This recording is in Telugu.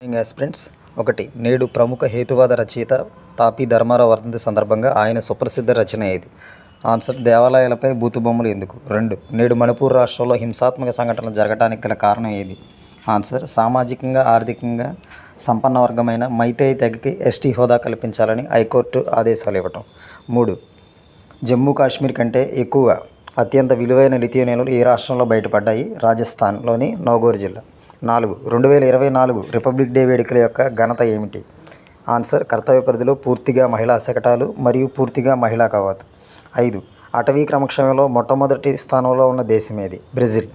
మార్నింగ్ ఫ్రెండ్స్ ఒకటి నేడు ప్రముఖ హేతువాద రచయిత తాపి ధర్మారావు వర్ధంతి సందర్భంగా ఆయన సుప్రసిద్ధ రచన ఏది ఆన్సర్ దేవాలయాలపై బూతుబొమ్మలు ఎందుకు రెండు నేడు మణిపూర్ రాష్ట్రంలో హింసాత్మక సంఘటనలు జరగడానికి గల కారణం ఏది ఆన్సర్ సామాజికంగా ఆర్థికంగా సంపన్న వర్గమైన మైతే తెగకి ఎస్టీ హోదా కల్పించాలని హైకోర్టు ఆదేశాలు ఇవ్వటం మూడు జమ్మూ కాశ్మీర్ కంటే ఎక్కువగా అత్యంత విలువైన నేలలు ఏ రాష్ట్రంలో బయటపడ్డాయి రాజస్థాన్లోని నాగోర్ జిల్లా నాలుగు రెండు వేల ఇరవై నాలుగు రిపబ్లిక్ డే వేడుకల యొక్క ఘనత ఏమిటి ఆన్సర్ కర్తవ్య పరిధిలో పూర్తిగా మహిళా శకటాలు మరియు పూర్తిగా మహిళా కవాతు ఐదు అటవీ క్రమక్షమంలో మొట్టమొదటి స్థానంలో ఉన్న దేశం ఏది బ్రెజిల్